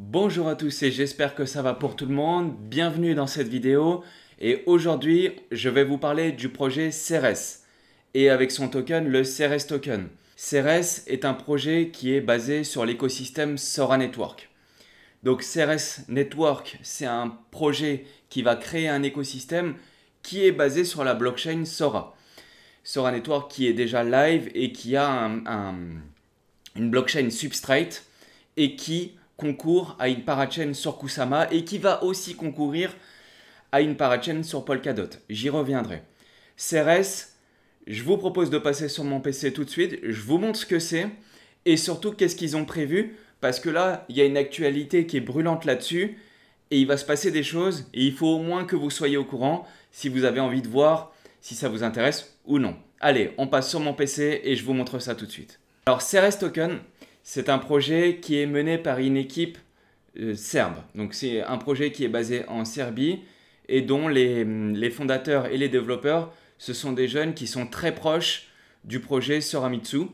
Bonjour à tous et j'espère que ça va pour tout le monde. Bienvenue dans cette vidéo et aujourd'hui je vais vous parler du projet Ceres et avec son token le Ceres token. Ceres est un projet qui est basé sur l'écosystème Sora Network. Donc Ceres Network c'est un projet qui va créer un écosystème qui est basé sur la blockchain Sora. Sora Network qui est déjà live et qui a une blockchain substrate et qui concours à une parachain sur Kusama et qui va aussi concourir à une parachain sur Polkadot. J'y reviendrai. CRS, je vous propose de passer sur mon PC tout de suite, je vous montre ce que c'est et surtout qu'est-ce qu'ils ont prévu parce que là, il y a une actualité qui est brûlante là-dessus et il va se passer des choses et il faut au moins que vous soyez au courant si vous avez envie de voir si ça vous intéresse ou non. Allez, on passe sur mon PC et je vous montre ça tout de suite. Alors CRS Token, c'est un projet qui est mené par une équipe euh, serbe. Donc c'est un projet qui est basé en Serbie et dont mm, les, fondateurs et les développeurs, ce sont des jeunes qui sont très proches du projet Soramitsu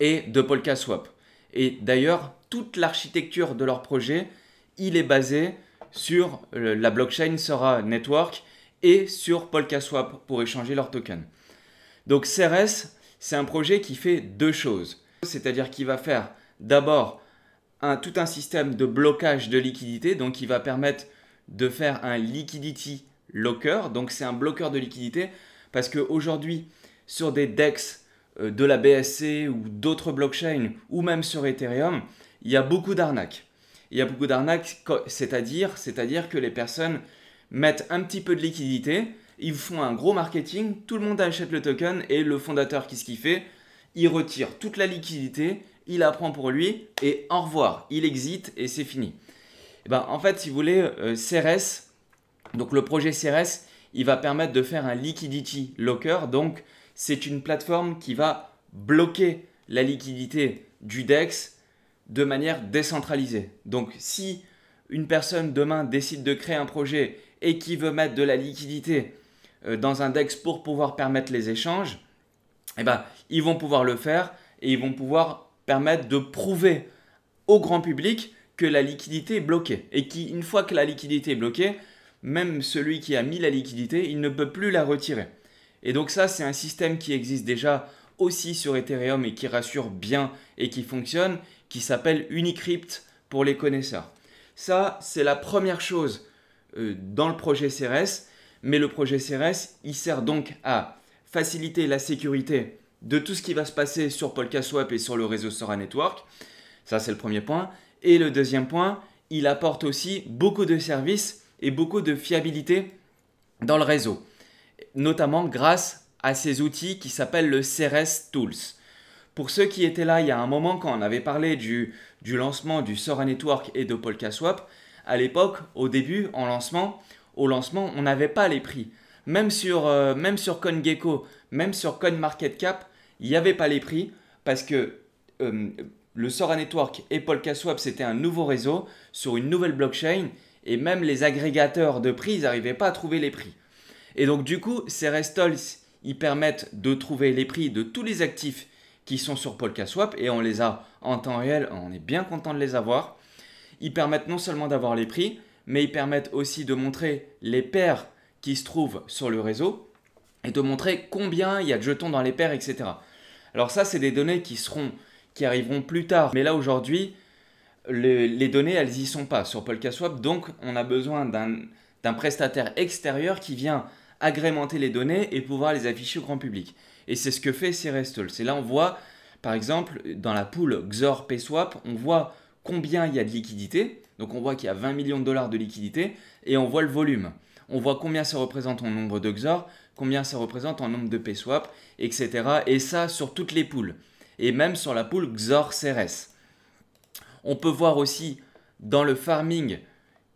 et de Polkaswap. Et d'ailleurs, toute l'architecture de leur projet, il est basé sur euh, la blockchain Sora Network et sur PolkaSwap pour échanger leurs tokens. Donc CRS, c'est un projet qui fait deux choses. C'est-à-dire qu'il va faire d'abord tout un système de blocage de liquidité, donc il va permettre de faire un liquidity locker. Donc c'est un bloqueur de liquidité parce qu'aujourd'hui, sur des DEX euh, de la BSC ou d'autres blockchains ou même sur Ethereum, il y a beaucoup d'arnaques. Il y a beaucoup d'arnaques, c'est-à-dire, c'est-à-dire que les personnes mettent un petit peu de liquidité, ils font un gros marketing, tout le monde achète le token et le fondateur qu'est-ce qu'il fait il retire toute la liquidité, il la prend pour lui et au revoir, il exite et c'est fini. Eh ben, en fait, si vous voulez, euh, CRS, donc le projet CRS, il va permettre de faire un liquidity locker. Donc, c'est une plateforme qui va bloquer la liquidité du DEX de manière décentralisée. Donc, si une personne demain décide de créer un projet et qui veut mettre de la liquidité euh, dans un DEX pour pouvoir permettre les échanges, eh ben, ils vont pouvoir le faire et ils vont pouvoir permettre de prouver au grand public que la liquidité est bloquée. Et qu'une fois que la liquidité est bloquée, même celui qui a mis la liquidité, il ne peut plus la retirer. Et donc ça, c'est un système qui existe déjà aussi sur Ethereum et qui rassure bien et qui fonctionne, qui s'appelle Unicrypt pour les connaisseurs. Ça, c'est la première chose euh, dans le projet CRS, mais le projet CRS, il sert donc à faciliter la sécurité de tout ce qui va se passer sur PolkaSwap et sur le réseau Sora Network. Ça, c'est le premier point. Et le deuxième point, il apporte aussi beaucoup de services et beaucoup de fiabilité dans le réseau, notamment grâce à ces outils qui s'appellent le CRS Tools. Pour ceux qui étaient là il y a un moment quand on avait parlé du, lancement du Sora Network et de PolkaSwap, à l'époque, au début, en lancement, au lancement, on n'avait pas les prix. Même sur, euh, même sur CoinGecko, même sur CoinMarketCap, il n'y avait pas les prix parce que euh, le Sora Network et PolkaSwap, c'était un nouveau réseau sur une nouvelle blockchain et même les agrégateurs de prix, n'arrivaient pas à trouver les prix. Et donc du coup, ces restols ils permettent de trouver les prix de tous les actifs qui sont sur PolkaSwap et on les a en temps réel, on est bien content de les avoir. Ils permettent non seulement d'avoir les prix, mais ils permettent aussi de montrer les paires qui se trouvent sur le réseau et de montrer combien il y a de jetons dans les paires, etc. Alors ça, c'est des données qui seront, qui arriveront plus tard. Mais là, aujourd'hui, les données, elles n'y sont pas sur PolkaSwap. Donc, on a besoin d'un prestataire extérieur qui vient agrémenter les données et pouvoir les afficher au grand public. Et c'est ce que fait Serestol. C'est là, on voit, par exemple, dans la poule XOR PSwap, on voit combien il y a de liquidités. Donc, on voit qu'il y a 20 millions de dollars de liquidités et on voit le volume on voit combien ça représente en nombre de XOR, combien ça représente en nombre de PSWAP, etc. Et ça sur toutes les poules, et même sur la poule XOR-CRS. On peut voir aussi dans le farming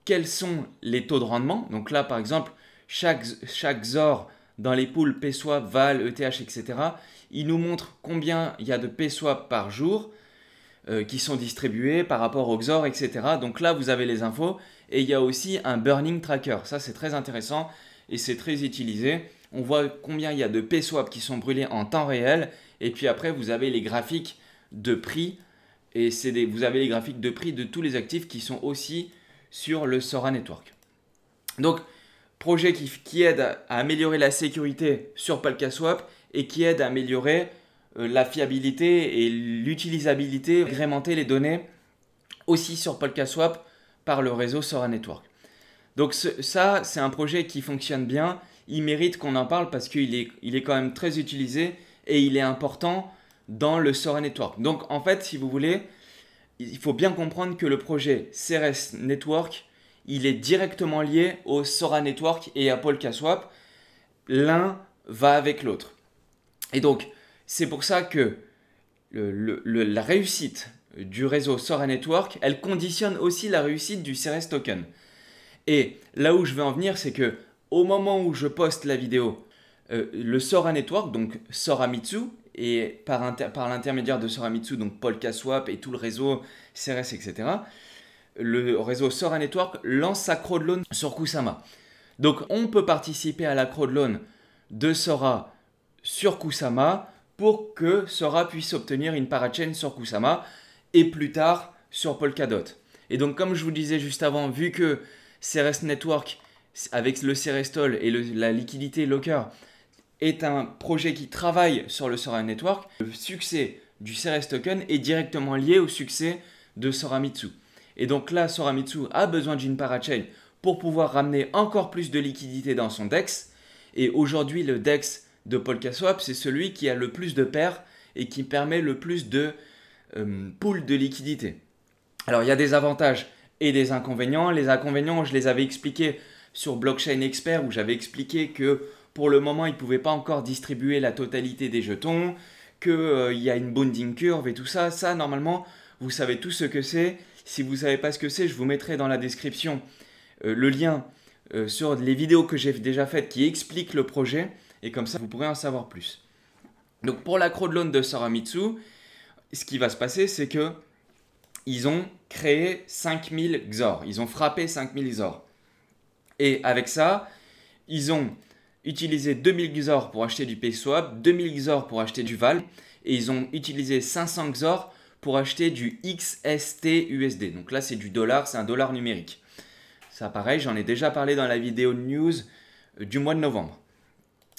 quels sont les taux de rendement. Donc là, par exemple, chaque, XOR dans les poules PSWAP, VAL, ETH, etc., il nous montre combien il y a de PSWAP par jour euh, qui sont distribués par rapport aux XOR, etc. Donc là, vous avez les infos et il y a aussi un burning tracker. Ça, c'est très intéressant et c'est très utilisé. On voit combien il y a de PSWAP qui sont brûlés en temps réel. Et puis après, vous avez les graphiques de prix. Et vous avez les graphiques de prix de tous les actifs qui sont aussi sur le Sora Network. Donc, projet qui, aide à, améliorer la sécurité sur Polkaswap et qui aide à améliorer euh, la fiabilité et l'utilisabilité, agrémenter les données aussi sur PolkaSwap par le réseau Sora Network. Donc ça, c'est un projet qui fonctionne bien, il mérite qu'on en parle parce qu'il est, il est quand même très utilisé et il est important dans le Sora Network. Donc en fait, si vous voulez, il faut bien comprendre que le projet CRS Network, il est directement lié au Sora Network et à Polkaswap. L'un va avec l'autre. Et donc, c'est pour ça que la réussite du réseau Sora Network, elle conditionne aussi la réussite du CRS token. Et là où je veux en venir, c'est que au moment où je poste la vidéo, euh, le Sora Network, donc Sora Mitsu, et par, l'intermédiaire de Sora Mitsu, donc Polkaswap et tout le réseau CRS, etc., le réseau Sora Network lance sa crowdloan sur Kusama. Donc on peut participer à la crowdloan de Sora sur Kusama pour que Sora puisse obtenir une parachain sur Kusama et plus tard sur Polkadot. Et donc comme je vous disais juste avant, vu que Ceres Network avec le Cerestol et la liquidité Locker est un projet qui travaille sur le Sora Network, le succès du Ceres Token est directement lié au succès de Soramitsu. Et donc là, Soramitsu a besoin d'une parachain pour pouvoir ramener encore plus de liquidité dans son DEX. Et aujourd'hui, le DEX de PolkaSwap, c'est celui qui a le plus de paires et qui permet le plus de euh, pool de liquidité. Alors il y a des avantages et des inconvénients. Les inconvénients, je les avais expliqués sur Blockchain Expert où j'avais expliqué que pour le moment, ils ne pouvaient pas encore distribuer la totalité des jetons, qu'il euh, y a une bonding curve et tout ça. Ça, normalement, vous savez tout ce que c'est. Si vous ne savez pas ce que c'est, je vous mettrai dans la description euh, le lien euh, sur les vidéos que j'ai déjà faites qui expliquent le projet. Et comme ça, vous pourrez en savoir plus. Donc pour la crowdloan de Soramitsu, ce qui va se passer, c'est que ils ont créé 5000 XOR. Ils ont frappé 5000 XOR. Et avec ça, ils ont utilisé 2000 XOR pour acheter du PSWAP, 2000 XOR pour acheter du VAL, et ils ont utilisé 500 XOR pour acheter du XST USD. Donc là, c'est du dollar, c'est un dollar numérique. Ça, pareil, j'en ai déjà parlé dans la vidéo news euh, du mois de novembre.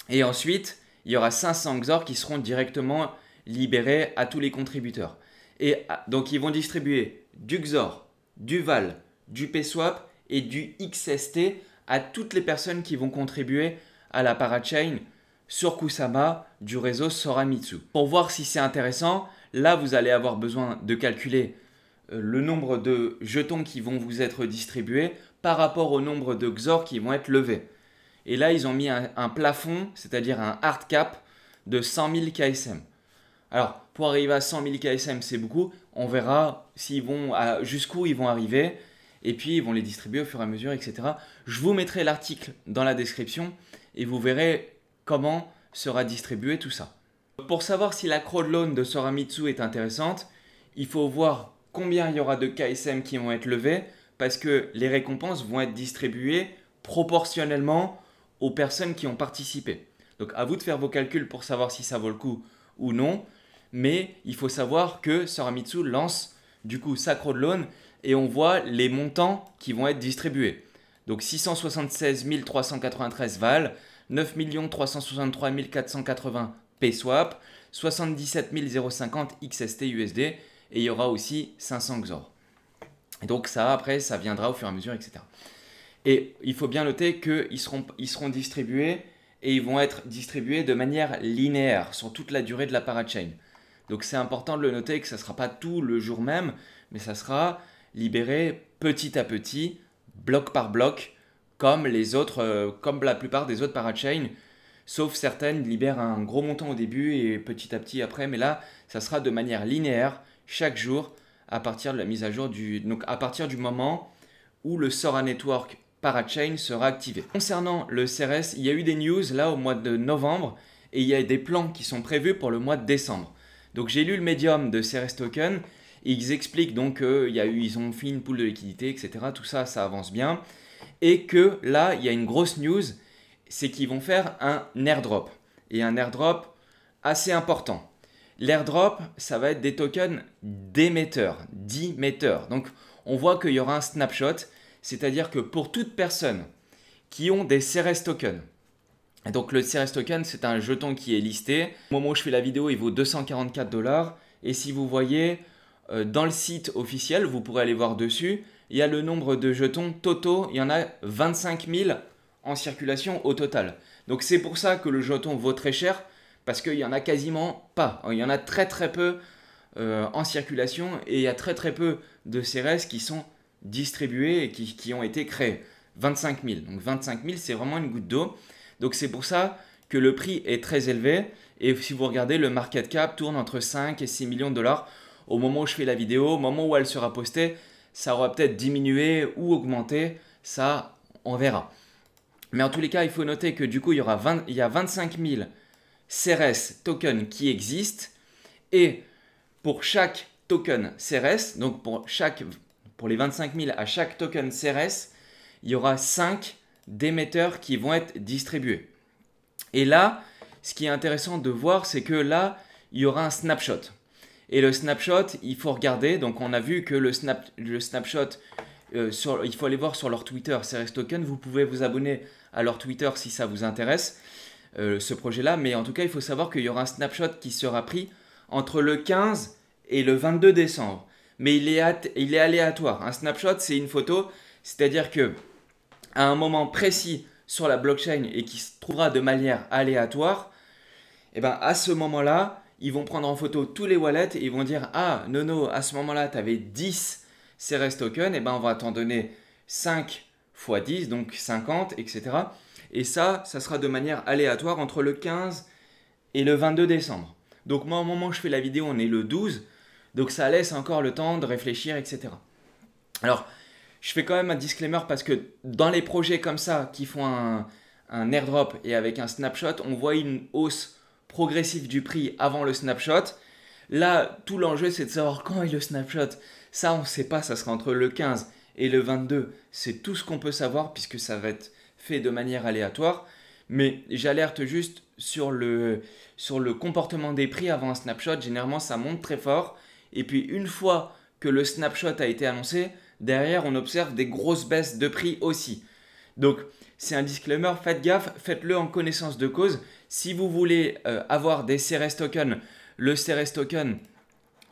Et ensuite, il y aura 500 XOR qui seront directement libéré à tous les contributeurs. Et ah, donc ils vont distribuer du XOR, du VAL, du PSWAP et du XST à toutes les personnes qui vont contribuer à la parachain sur Kusama du réseau Soramitsu. Pour voir si c'est intéressant, là vous allez avoir besoin de calculer euh, le nombre de jetons qui vont vous être distribués par rapport au nombre de XOR qui vont être levés. Et là, ils ont mis un, un plafond, c'est-à-dire un hard cap de 100 000 KSM. Alors, pour arriver à 100 000 KSM, c'est beaucoup. On verra jusqu'où ils vont arriver. Et puis, ils vont les distribuer au fur et à mesure, etc. Je vous mettrai l'article dans la description et vous verrez comment sera distribué tout ça. Pour savoir si la crowd loan de Soramitsu est intéressante, il faut voir combien il y aura de KSM qui vont être levés parce que les récompenses vont être distribuées proportionnellement aux personnes qui ont participé. Donc à vous de faire vos calculs pour savoir si ça vaut le coup ou non mais il faut savoir que Soramitsu lance du coup Sacro de Loan et on voit les montants qui vont être distribués. Donc 676 393 VAL, 9 363 480 PSWAP, 77 050 XST USD et il y aura aussi 500 XOR. Et donc ça, après, ça viendra au fur et à mesure, etc. Et il faut bien noter qu'ils seront, ils seront distribués et ils vont être distribués de manière linéaire sur toute la durée de la parachain. Donc c'est important de le noter que ça ne sera pas tout le jour même, mais ça sera libéré petit à petit, bloc par bloc, comme les autres, euh, comme la plupart des autres parachains, sauf certaines libèrent un gros montant au début et petit à petit après, mais là ça sera de manière linéaire chaque jour à partir de la mise à jour du donc à partir du moment où le Sora Network parachain sera activé. Concernant le CRS, il y a eu des news là au mois de novembre et il y a des plans qui sont prévus pour le mois de décembre. Donc j'ai lu le médium de Ceres Token. Ils expliquent donc qu'ils ont fait une poule de liquidité, etc. Tout ça, ça avance bien. Et que là, il y a une grosse news, c'est qu'ils vont faire un airdrop. Et un airdrop assez important. L'airdrop, ça va être des tokens d'émetteurs, d'émetteurs. Donc on voit qu'il y aura un snapshot, c'est-à-dire que pour toute personne qui ont des Ceres tokens, donc le CRS token, c'est un jeton qui est listé. Au moment où je fais la vidéo, il vaut 244 dollars. Et si vous voyez euh, dans le site officiel, vous pourrez aller voir dessus, il y a le nombre de jetons totaux. Il y en a 25 000 en circulation au total. Donc c'est pour ça que le jeton vaut très cher, parce qu'il n'y en a quasiment pas. Oh, il y en a très très peu euh, en circulation et il y a très très peu de CRS qui sont distribués et qui, qui ont été créés. 25 000. Donc 25 000, c'est vraiment une goutte d'eau. Donc c'est pour ça que le prix est très élevé. Et si vous regardez, le market cap tourne entre 5 et 6 millions de dollars au moment où je fais la vidéo. Au moment où elle sera postée, ça aura peut-être diminué ou augmenté. Ça, on verra. Mais en tous les cas, il faut noter que du coup, il y, aura il y a 25 000 CRS tokens qui existent. Et pour chaque token CRS, donc pour, pour les 25 000 à chaque token CRS, il y aura 5 d'émetteurs qui vont être distribués. Et là, ce qui est intéressant de voir, c'est que là, il y aura un snapshot. Et le snapshot, il faut regarder. Donc, on a vu que le, snapshot, euh, il faut aller voir sur leur Twitter, CRS Token. Vous pouvez vous abonner à leur Twitter si ça vous intéresse, euh, ce projet-là. Mais en tout cas, il faut savoir qu'il y aura un snapshot qui sera pris entre le 15 et le 22 décembre. Mais il est aléatoire. Un snapshot, c'est une photo. C'est-à-dire que à un moment précis sur la blockchain et qui se trouvera de manière aléatoire, et eh ben à ce moment-là, ils vont prendre en photo tous les wallets et ils vont dire Ah, Nono, à ce moment-là, tu avais 10 CRS tokens, et eh ben on va t'en donner 5 x 10, donc 50, etc. Et ça, ça sera de manière aléatoire entre le 15 et le 22 décembre. Donc moi, au moment où je fais la vidéo, on est le 12, donc ça laisse encore le temps de réfléchir, etc. Alors, je fais quand même un disclaimer parce que dans les projets comme ça qui font un, airdrop et avec un snapshot, on voit une hausse progressive du prix avant le snapshot. Là, tout l'enjeu, c'est de savoir quand est le snapshot. Ça, on ne sait pas, ça sera entre le 15 et le 22. C'est tout ce qu'on peut savoir puisque ça va être fait de manière aléatoire. Mais j'alerte juste sur sur le comportement des prix avant un snapshot. Généralement, ça monte très fort. Et puis, une fois que le snapshot a été annoncé, derrière, on observe des grosses baisses de prix aussi. Donc, c'est un disclaimer, faites gaffe, faites-le en connaissance de cause. Si vous voulez euh, avoir des CRS tokens, le CRS token,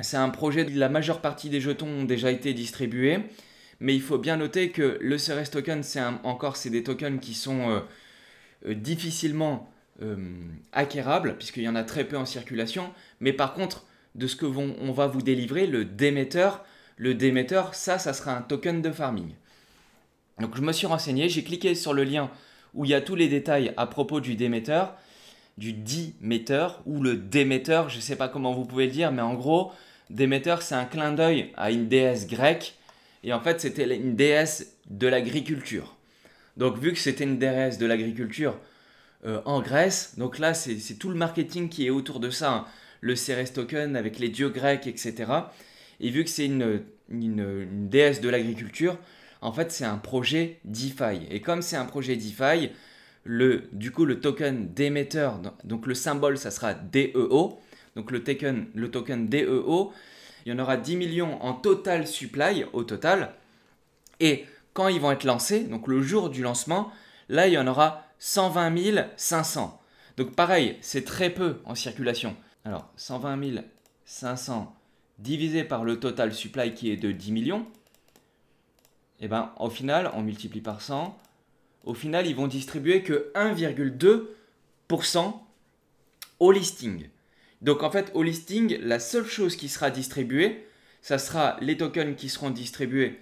c'est un projet de la majeure partie des jetons ont déjà été distribués. Mais il faut bien noter que le CRS token, c'est encore c'est des tokens qui sont euh, euh, difficilement acquérables, puisqu'il y en a très peu en circulation. Mais par contre, de ce que vont, on va vous délivrer, le démetteur, le démetteur, ça, ça sera un token de farming. Donc je me suis renseigné, j'ai cliqué sur le lien où il y a tous les détails à propos du démetteur, du démetteur ou le démetteur, je ne sais pas comment vous pouvez le dire, mais en gros, démetteur c'est un clin d'œil à une déesse grecque et en fait c'était une déesse de l'agriculture. Donc vu que c'était une déesse de l'agriculture euh, en Grèce, donc là c'est tout le marketing qui est autour de ça, hein. le Ceres token avec les dieux grecs, etc. Et vu que c'est une, une, déesse de l'agriculture, en fait, c'est un projet DeFi. Et comme c'est un projet DeFi, le, du coup, le token d'émetteur, donc le symbole, ça sera DEO. Donc le token, le token DEO, il y en aura 10 millions en total supply, au total. Et quand ils vont être lancés, donc le jour du lancement, là, il y en aura 120 500. Donc pareil, c'est très peu en circulation. Alors, 120 500 divisé par le total supply qui est de 10 millions, et eh ben au final, on multiplie par 100, au final, ils vont distribuer que 1,2% au listing. Donc en fait, au listing, la seule chose qui sera distribuée, ça sera les tokens qui seront distribués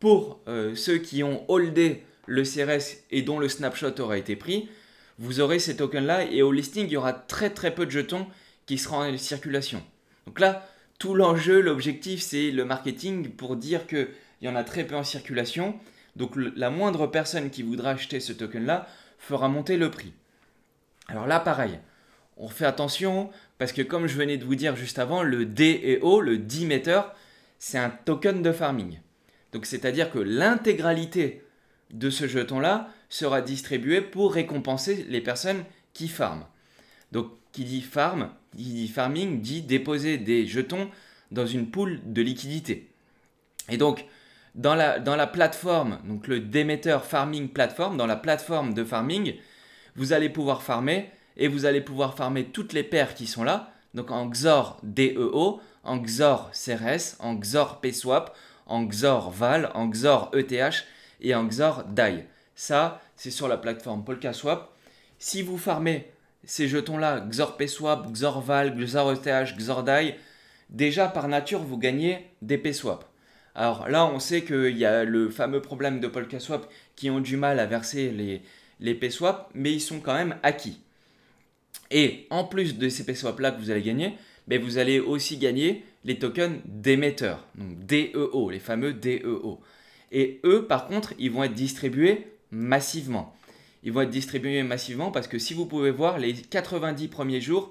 pour euh, ceux qui ont holdé le CRS et dont le snapshot aura été pris. Vous aurez ces tokens-là et au listing, il y aura très très peu de jetons qui seront en circulation. Donc là, tout l'enjeu, l'objectif, c'est le marketing pour dire qu'il y en a très peu en circulation. Donc la moindre personne qui voudra acheter ce token-là fera monter le prix. Alors là, pareil, on fait attention parce que comme je venais de vous dire juste avant, le DEO, le 10 e meter c'est un token de farming. Donc c'est-à-dire que l'intégralité de ce jeton-là sera distribuée pour récompenser les personnes qui farment. Donc qui dit farm E-, farming dit déposer des jetons dans une poule de liquidité. Et donc, dans la, dans la plateforme, donc le Demeter Farming Platform, dans la plateforme de farming, vous allez pouvoir farmer et vous allez pouvoir farmer toutes les paires qui sont là, donc en XOR DEO, en XOR CRS, en XOR PSWAP, en XOR VAL, en XOR ETH et en XOR DAI. Ça, c'est sur la plateforme PolkaSwap. Si vous farmez ces jetons-là, Xorpeswap, Xorval, XorETH, Xordai, déjà par nature, vous gagnez des P-Swap. Alors là, on sait qu'il y a le fameux problème de PolkaSwap qui ont du mal à verser les, les P-Swap, mais ils sont quand même acquis. Et en plus de ces P-Swap-là que vous allez gagner, mais ben, vous allez aussi gagner les tokens d'émetteurs, donc DEO, les fameux DEO. Et eux, par contre, ils vont être distribués massivement ils vont être distribués massivement parce que si vous pouvez voir, les 90 premiers jours,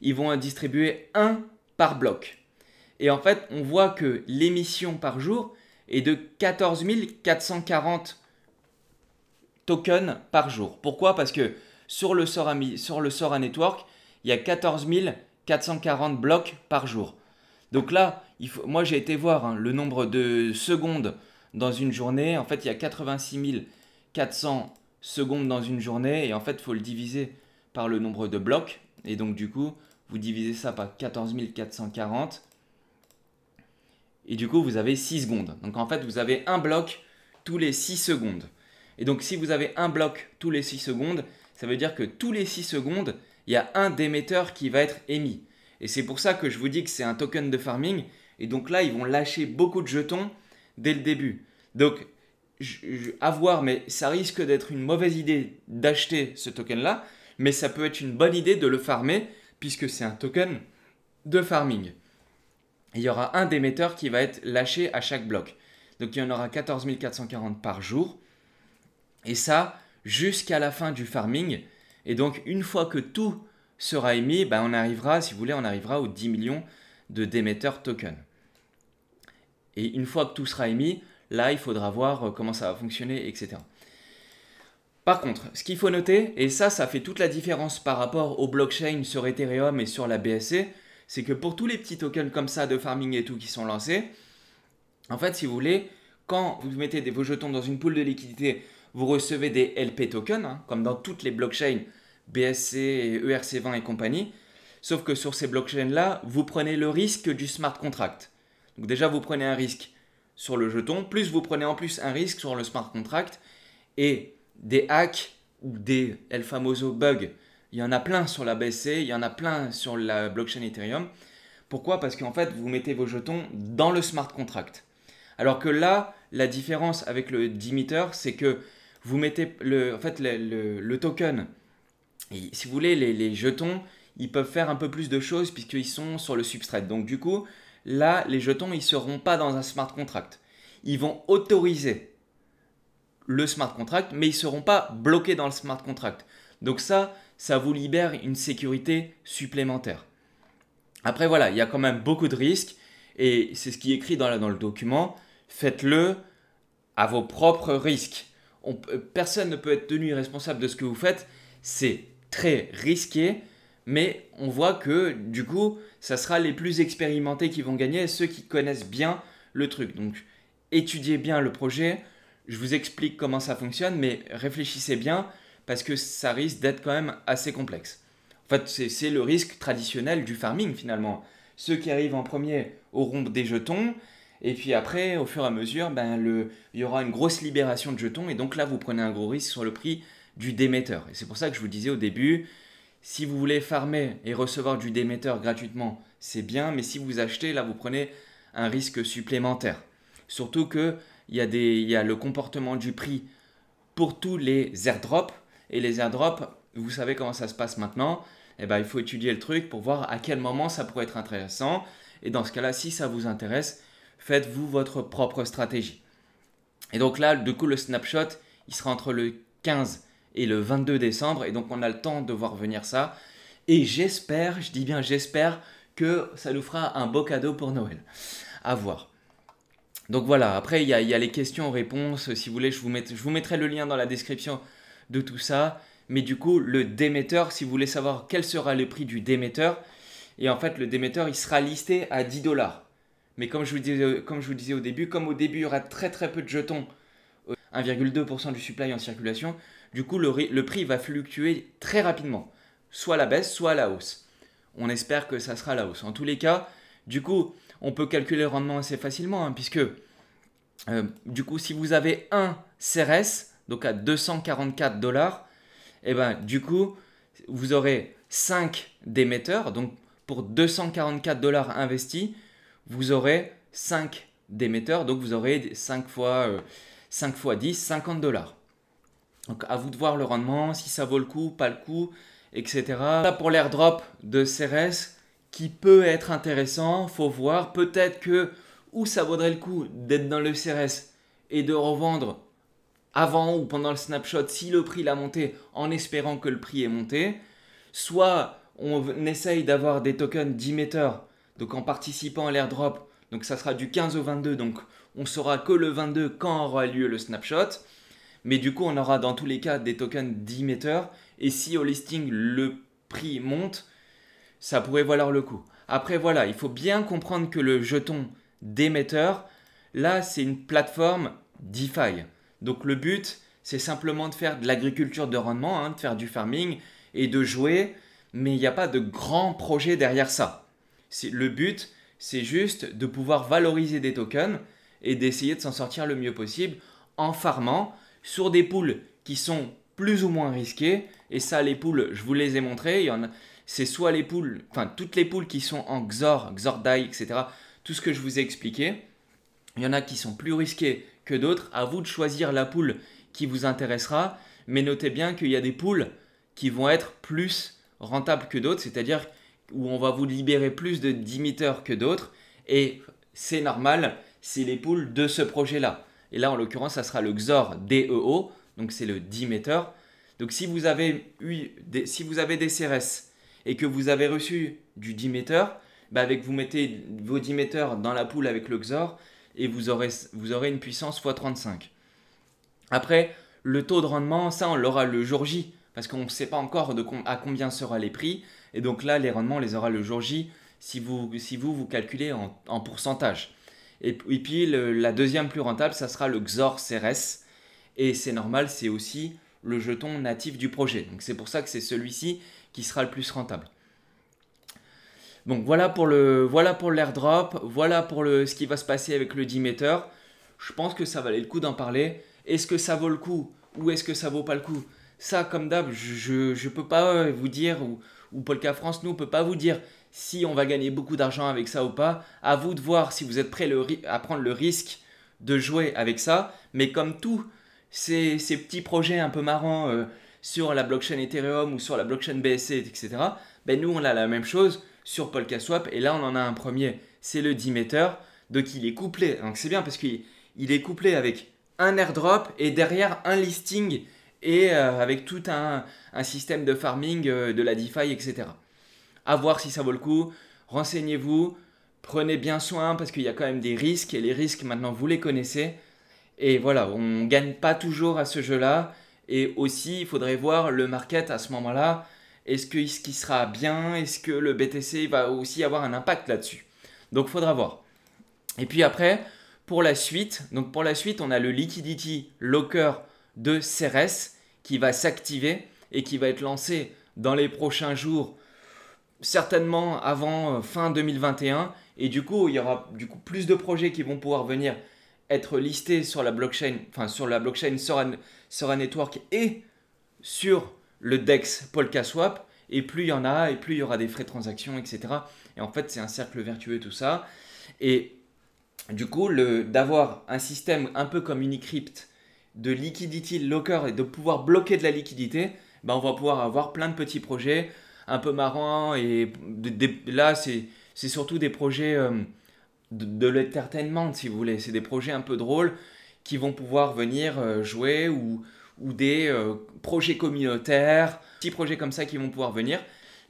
ils vont distribuer un par bloc. Et en fait, on voit que l'émission par jour est de 14 440 tokens par jour. Pourquoi Parce que sur le, Sora, sur le Network, il y a 14 440 blocs par jour. Donc là, moi j'ai été voir hein, le nombre de secondes dans une journée. En fait, il y a 86 400 secondes dans une journée, et en fait, il faut le diviser par le nombre de blocs, et donc du coup, vous divisez ça par 14 440, et du coup, vous avez 6 secondes. Donc en fait, vous avez un bloc tous les 6 secondes. Et donc si vous avez un bloc tous les 6 secondes, ça veut dire que tous les 6 secondes, il y a un d'émetteur qui va être émis. Et c'est pour ça que je vous dis que c'est un token de farming. Et donc là, ils vont lâcher beaucoup de jetons dès le début. Donc avoir mais ça risque d'être une mauvaise idée d'acheter ce token-là, mais ça peut être une bonne idée de le farmer, puisque c'est un token de farming. il y aura un d'émetteur qui va être lâché à chaque bloc. Donc il y en aura 14 440 par jour. Et ça, jusqu'à la fin du farming. Et donc une fois que tout sera émis, ben, on arrivera, si vous voulez, on arrivera aux 10 millions de d'émetteurs token Et une fois que tout sera émis, Là, il faudra voir euh, comment ça va fonctionner, etc. Par contre, ce qu'il faut noter, et ça, ça fait toute la différence par rapport aux blockchains sur Ethereum et sur la BSC, c'est que pour tous les petits tokens comme ça de farming et tout qui sont lancés, en fait, si vous voulez, quand vous mettez des, vos jetons dans une poule de liquidité, vous recevez des LP tokens, hein, comme dans toutes les blockchains BSC, ERC20 et compagnie. Sauf que sur ces blockchains-là, vous prenez le risque du smart contract. Donc déjà, vous prenez un risque sur le jeton, plus vous prenez en plus un risque sur le smart contract et des hacks ou des El Famoso bugs. Il y en a plein sur la BSC, il y en a plein sur la blockchain Ethereum. Pourquoi Parce qu'en fait, vous mettez vos jetons dans le smart contract. Alors que là, la différence avec le dimeter c'est que vous mettez le, en fait, le, token. Et si vous voulez, les, les jetons, ils peuvent faire un peu plus de choses puisqu'ils sont sur le substrat. Donc du coup, là, les jetons, ils ne seront pas dans un smart contract. Ils vont autoriser le smart contract, mais ils ne seront pas bloqués dans le smart contract. Donc ça, ça vous libère une sécurité supplémentaire. Après, voilà, il y a quand même beaucoup de risques, et c'est ce qui est écrit dans, le document. Faites-le à vos propres risques. personne ne peut être tenu responsable de ce que vous faites. C'est très risqué mais on voit que du coup, ça sera les plus expérimentés qui vont gagner, ceux qui connaissent bien le truc. Donc étudiez bien le projet, je vous explique comment ça fonctionne, mais réfléchissez bien parce que ça risque d'être quand même assez complexe. En fait, c'est le risque traditionnel du farming finalement. Ceux qui arrivent en premier auront des jetons, et puis après, au fur et à mesure, ben, il y aura une grosse libération de jetons, et donc là, vous prenez un gros risque sur le prix du démetteur. Et c'est pour ça que je vous disais au début, si vous voulez farmer et recevoir du démetteur gratuitement, c'est bien, mais si vous achetez, là, vous prenez un risque supplémentaire. Surtout qu'il y, a y a le comportement du prix pour tous les airdrops. Et les airdrops, vous savez comment ça se passe maintenant. Et eh ben, il faut étudier le truc pour voir à quel moment ça pourrait être intéressant. Et dans ce cas-là, si ça vous intéresse, faites-vous votre propre stratégie. Et donc là, du coup, le snapshot, il sera entre le 15 et le 22 décembre. Et donc on a le temps de voir venir ça. Et j'espère, je dis bien j'espère, que ça nous fera un beau cadeau pour Noël. À voir. Donc voilà, après il y a, les questions-réponses. Si vous voulez, je vous, je vous mettrai le lien dans la description de tout ça. Mais du coup, le démetteur, si vous voulez savoir quel sera le prix du démetteur, et en fait, le démetteur il sera listé à 10 dollars. Mais comme je, vous disais, comme je vous disais au début, comme au début, il y aura très très peu de jetons, 1,2% euh, du supply en circulation, du coup, le, prix va fluctuer très rapidement, soit à la baisse, soit à la hausse. On espère que ça sera à la hausse. En tous les cas, du coup, on peut calculer le rendement assez facilement, hein, puisque euh, du coup, si vous avez un CRS, donc à 244 dollars, et eh ben du coup, vous aurez 5 d'émetteurs. Donc pour 244 dollars investis, vous aurez 5 d'émetteurs. Donc vous aurez 5 fois, 5 euh, fois 10, 50 dollars. Donc à vous de voir le rendement, si ça vaut le coup, pas le coup, etc. Là pour l'airdrop de CRS qui peut être intéressant, faut voir peut-être que où ça vaudrait le coup d'être dans le CRS et de revendre avant ou pendant le snapshot si le prix l'a monté en espérant que le prix est monté. Soit on essaye d'avoir des tokens d'immeter, donc en participant à l'airdrop, donc ça sera du 15 au 22, donc on saura que le 22 quand aura lieu le snapshot. Mais du coup, on aura dans tous les cas des tokens d'émetteurs. Et si au listing, le prix monte, ça pourrait valoir le coup. Après, voilà, il faut bien comprendre que le jeton d'émetteur, là, c'est une plateforme DeFi. Donc le but, c'est simplement de faire de l'agriculture de rendement, hein, de faire du farming et de jouer, mais il n'y a pas de grand projet derrière ça. Le but, c'est juste de pouvoir valoriser des tokens et d'essayer de s'en sortir le mieux possible en farmant sur des poules qui sont plus ou moins risquées. Et ça, les poules, je vous les ai montrées. Il y en a, c'est soit les poules, enfin toutes les poules qui sont en Xor, Xordai, etc. Tout ce que je vous ai expliqué. Il y en a qui sont plus risquées que d'autres. À vous de choisir la poule qui vous intéressera. Mais notez bien qu'il y a des poules qui vont être plus rentables que d'autres, c'est-à-dire où on va vous libérer plus de dimiteurs que d'autres. Et c'est normal, c'est les poules de ce projet-là. Et là, en l'occurrence, ça sera le XOR DEO, donc c'est le 10 mètres. Donc si vous, avez des, CRS et que vous avez reçu du 10 mètres, bah, avec, vous mettez vos 10 mètres dans la poule avec le XOR et vous aurez, une puissance x35. Après, le taux de rendement, ça on l'aura le jour J, parce qu'on ne sait pas encore à combien sera les prix. Et donc là, les rendements, on les aura le jour J si vous, vous, calculez en, en pourcentage. Et, puis la deuxième plus rentable, ça sera le XOR CRS. Et c'est normal, c'est aussi le jeton natif du projet. Donc c'est pour ça que c'est celui-ci qui sera le plus rentable. Donc voilà pour le voilà pour l'airdrop, voilà pour le ce qui va se passer avec le Dimeter. Je pense que ça valait le coup d'en parler. Est-ce que ça vaut le coup ou est-ce que ça vaut pas le coup Ça comme d'hab, je ne peux pas euh, vous dire ou, Polka France nous ne peut pas vous dire si on va gagner beaucoup d'argent avec ça ou pas. À vous de voir si vous êtes prêt à prendre le risque de jouer avec ça. Mais comme tous ces, petits projets un peu marrants euh, sur la blockchain Ethereum ou sur la blockchain BSC, etc., ben nous, on a la même chose sur PolkaSwap. Et là, on en a un premier, c'est le Dimeter. Donc, il est couplé. Donc, c'est bien parce qu'il est couplé avec un airdrop et derrière un listing et euh, avec tout un, système de farming euh, de la DeFi, etc à voir si ça vaut le coup. Renseignez-vous, prenez bien soin parce qu'il y a quand même des risques et les risques maintenant vous les connaissez. Et voilà, on ne gagne pas toujours à ce jeu-là. Et aussi, il faudrait voir le market à ce moment-là. Est-ce qu'il qui sera bien Est-ce que le BTC va aussi avoir un impact là-dessus Donc, il faudra voir. Et puis après, pour la suite, donc pour la suite, on a le liquidity locker de CRS qui va s'activer et qui va être lancé dans les prochains jours certainement avant euh, fin 2021. Et du coup, il y aura du coup plus de projets qui vont pouvoir venir être listés sur la blockchain, enfin sur la blockchain Sora, Network et sur le DEX PolkaSwap. Et plus il y en a, et plus il y aura des frais de transaction, etc. Et en fait, c'est un cercle vertueux tout ça. Et du coup, d'avoir un système un peu comme Unicrypt de liquidity locker et de pouvoir bloquer de la liquidité, ben on va pouvoir avoir plein de petits projets un peu marrant Et là, c'est surtout des projets euh, de, l'entertainment, si vous voulez. C'est des projets un peu drôles qui vont pouvoir venir euh, jouer ou, des euh, projets communautaires, petits projets comme ça qui vont pouvoir venir.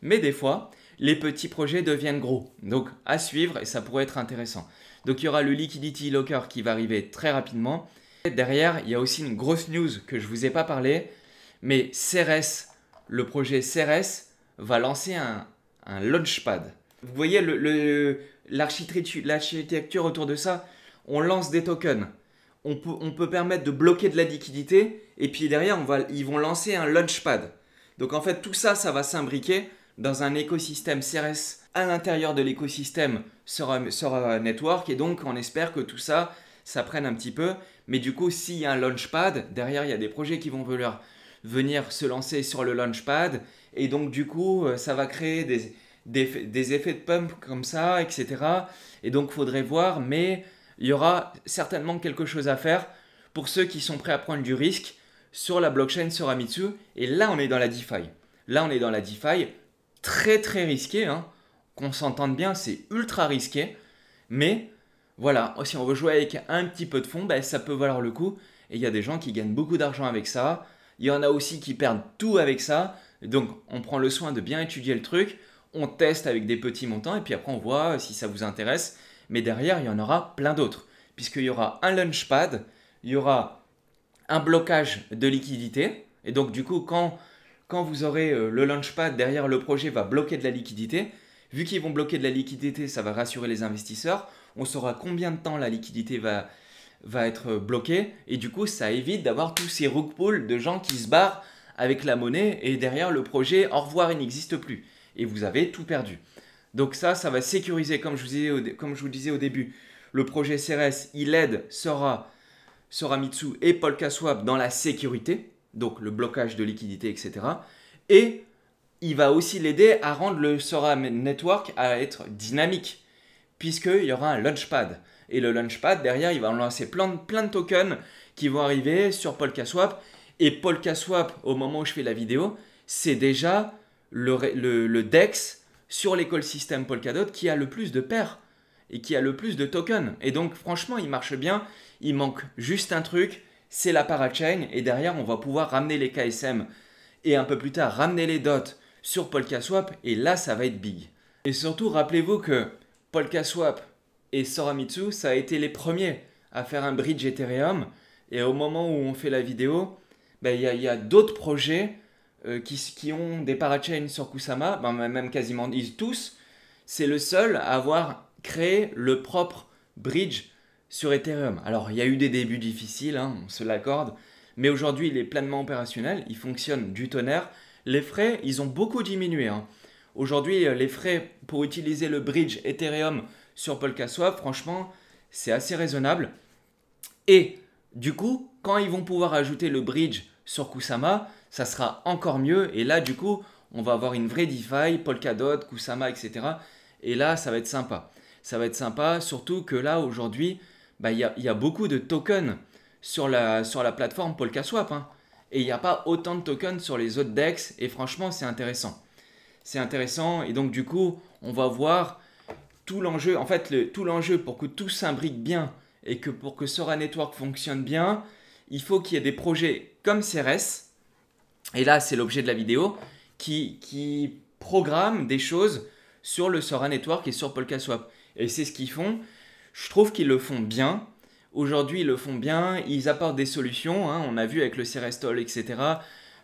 Mais des fois, les petits projets deviennent gros. Donc à suivre et ça pourrait être intéressant. Donc il y aura le Liquidity Locker qui va arriver très rapidement. derrière, il y a aussi une grosse news que je ne vous ai pas parlé, mais CRS, le projet CRS va lancer un, launchpad. Vous voyez l'architecture autour de ça On lance des tokens. On peut, permettre de bloquer de la liquidité et puis derrière, on va, ils vont lancer un launchpad. Donc en fait, tout ça, ça va s'imbriquer dans un écosystème CRS. À l'intérieur de l'écosystème sera, Network et donc on espère que tout ça, ça prenne un petit peu. Mais du coup, s'il y a un launchpad, derrière, il y a des projets qui vont vouloir venir se lancer sur le launchpad. Et donc, du coup, euh, ça va créer des, des, effets de pump comme ça, etc. Et donc, faudrait voir, mais il y aura certainement quelque chose à faire pour ceux qui sont prêts à prendre du risque sur la blockchain, sur Amitsu. Et là, on est dans la DeFi. Là, on est dans la DeFi, très très risqué. Hein. Qu'on s'entende bien, c'est ultra risqué. Mais voilà, si on veut jouer avec un petit peu de fond, ben, ça peut valoir le coup. Et il y a des gens qui gagnent beaucoup d'argent avec ça. Il y en a aussi qui perdent tout avec ça. Donc on prend le soin de bien étudier le truc, on teste avec des petits montants et puis après on voit si ça vous intéresse. Mais derrière, il y en aura plein d'autres. Puisqu'il y aura un launchpad, il y aura un blocage de liquidité. Et donc du coup, quand, quand vous aurez euh, le launchpad derrière le projet va bloquer de la liquidité, vu qu'ils vont bloquer de la liquidité, ça va rassurer les investisseurs. On saura combien de temps la liquidité va, va être bloqué et du coup ça évite d'avoir tous ces rug de gens qui se barrent avec la monnaie et derrière le projet au revoir il n'existe plus et vous avez tout perdu. Donc ça ça va sécuriser comme je vous disais au, début le projet CRS il aide Sora Mitsu et Paul PolkaSwap dans la sécurité donc le blocage de liquidité etc et il va aussi l'aider à rendre le Sora Network à être dynamique puisqu'il y aura un launchpad. Et le launchpad, derrière, il va lancer plein de, plein de tokens qui vont arriver sur PolkaSwap. Et PolkaSwap, au moment où je fais la vidéo, c'est déjà le, DEX sur l'écosystème Polkadot qui a le plus de paires et qui a le plus de tokens. Et donc, franchement, il marche bien. Il manque juste un truc, c'est la parachain. Et derrière, on va pouvoir ramener les KSM et un peu plus tard ramener les dots sur PolkaSwap. Et là, ça va être big. Et surtout, rappelez-vous que PolkaSwap, et Soramitsu, ça a été les premiers à faire un bridge Ethereum. Et au moment où on fait la vidéo, ben, il y a, d'autres projets euh, qui, ont des parachains sur Kusama, ben, même quasiment tous. C'est le seul à avoir créé le propre bridge sur Ethereum. Alors, il y a eu des débuts difficiles, hein, on se l'accorde, mais aujourd'hui, il est pleinement opérationnel, il fonctionne du tonnerre. Les frais, ils ont beaucoup diminué. Hein. Aujourd'hui, euh, les frais pour utiliser le bridge Ethereum sur Polkaswap, franchement, c'est assez raisonnable. Et du coup, quand ils vont pouvoir ajouter le bridge sur Kusama, ça sera encore mieux. Et là, du coup, on va avoir une vraie DeFi, Polkadot, Kusama, etc. Et là, ça va être sympa. Ça va être sympa, surtout que là, aujourd'hui, bah, il bah, y, y, a beaucoup de tokens sur la, sur la plateforme PolkaSwap. Hein. Et il n'y a pas autant de tokens sur les autres DEX. Et franchement, c'est intéressant. C'est intéressant. Et donc, du coup, on va voir tout l'enjeu, en fait, le, tout l'enjeu pour que tout s'imbrique bien et que pour que Sora Network fonctionne bien, il faut qu'il y ait des projets comme CRS, et là c'est l'objet de la vidéo, qui, qui programment des choses sur le Sora Network et sur PolkaSwap. Et c'est ce qu'ils font. Je trouve qu'ils le font bien. Aujourd'hui, ils le font bien. Ils apportent des solutions. Hein. On a vu avec le CRS-Toll, etc.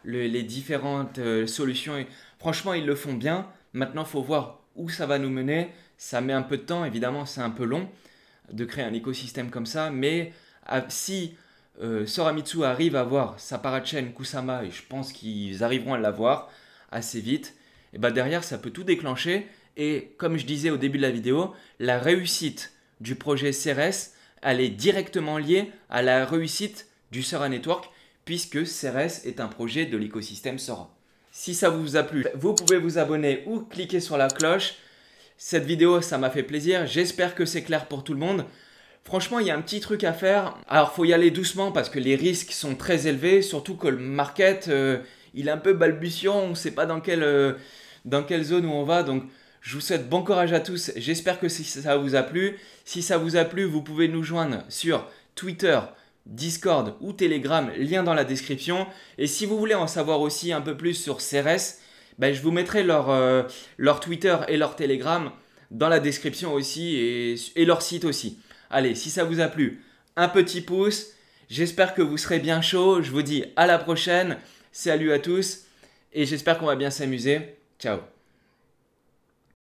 les différentes euh, solutions. Et franchement, ils le font bien. Maintenant, il faut voir où ça va nous mener. Ça met un peu de temps, évidemment, c'est un peu long de créer un écosystème comme ça, mais ah, si euh, Soramitsu arrive à voir chaîne Kusama, et je pense qu'ils arriveront à l'avoir assez vite, et bah, derrière ça peut tout déclencher. Et comme je disais au début de la vidéo, la réussite du projet Ceres elle est directement liée à la réussite du Sora Network, puisque Ceres est un projet de l'écosystème Sora. Si ça vous a plu, vous pouvez vous abonner ou cliquer sur la cloche. Cette vidéo, ça m'a fait plaisir. J'espère que c'est clair pour tout le monde. Franchement, il y a un petit truc à faire. Alors, faut y aller doucement parce que les risques sont très élevés, surtout que le market, euh, il est un peu balbutiant. On ne sait pas euh, dans quelle, zone où on va. Donc, je vous souhaite bon courage à tous. J'espère que ça vous a plu. Si ça vous a plu, vous pouvez nous joindre sur Twitter, Discord ou Telegram, lien dans la description. Et si vous voulez en savoir aussi un peu plus sur CRS, ben, je vous mettrai leur, euh, leur Twitter et leur Telegram dans la description aussi et, et leur site aussi. Allez, si ça vous a plu, un petit pouce. J'espère que vous serez bien chaud. Je vous dis à la prochaine. Salut à tous et j'espère qu'on va bien s'amuser. Ciao